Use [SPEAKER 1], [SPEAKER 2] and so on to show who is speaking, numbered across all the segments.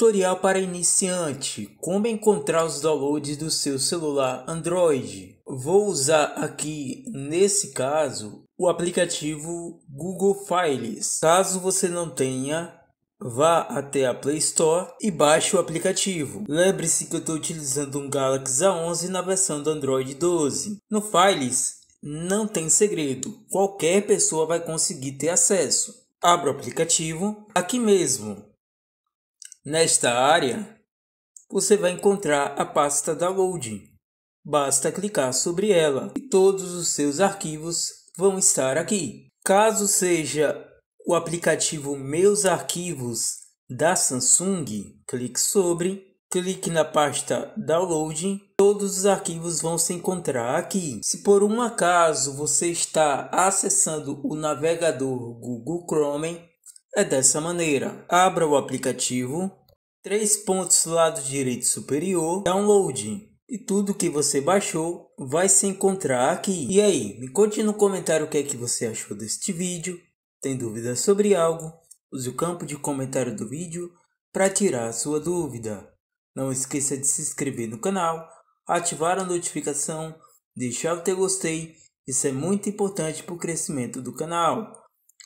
[SPEAKER 1] Tutorial para iniciante: Como encontrar os downloads do seu celular Android. Vou usar aqui, nesse caso, o aplicativo Google Files. Caso você não tenha, vá até a Play Store e baixe o aplicativo. Lembre-se que eu estou utilizando um Galaxy A11 na versão do Android 12. No Files, não tem segredo, qualquer pessoa vai conseguir ter acesso. Abra o aplicativo aqui mesmo Nesta área, você vai encontrar a pasta download. Basta clicar sobre ela e todos os seus arquivos vão estar aqui. Caso seja o aplicativo Meus Arquivos da Samsung, clique sobre, clique na pasta Download, todos os arquivos vão se encontrar aqui. Se por um acaso você está acessando o navegador Google Chrome, é dessa maneira. Abra o aplicativo, três pontos lado direito superior, download. E tudo que você baixou vai se encontrar aqui. E aí, me conte no comentário o que é que você achou deste vídeo. Tem dúvida sobre algo? Use o campo de comentário do vídeo para tirar a sua dúvida. Não esqueça de se inscrever no canal, ativar a notificação, deixar o teu gostei. Isso é muito importante para o crescimento do canal.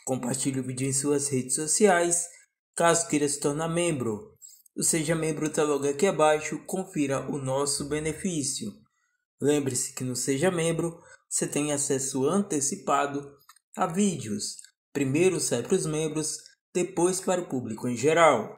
[SPEAKER 1] Compartilhe o vídeo em suas redes sociais. Caso queira se tornar membro, seja membro, está logo aqui abaixo. Confira o nosso benefício. Lembre-se que no Seja Membro você tem acesso antecipado a vídeos. Primeiro sai para os membros, depois para o público em geral.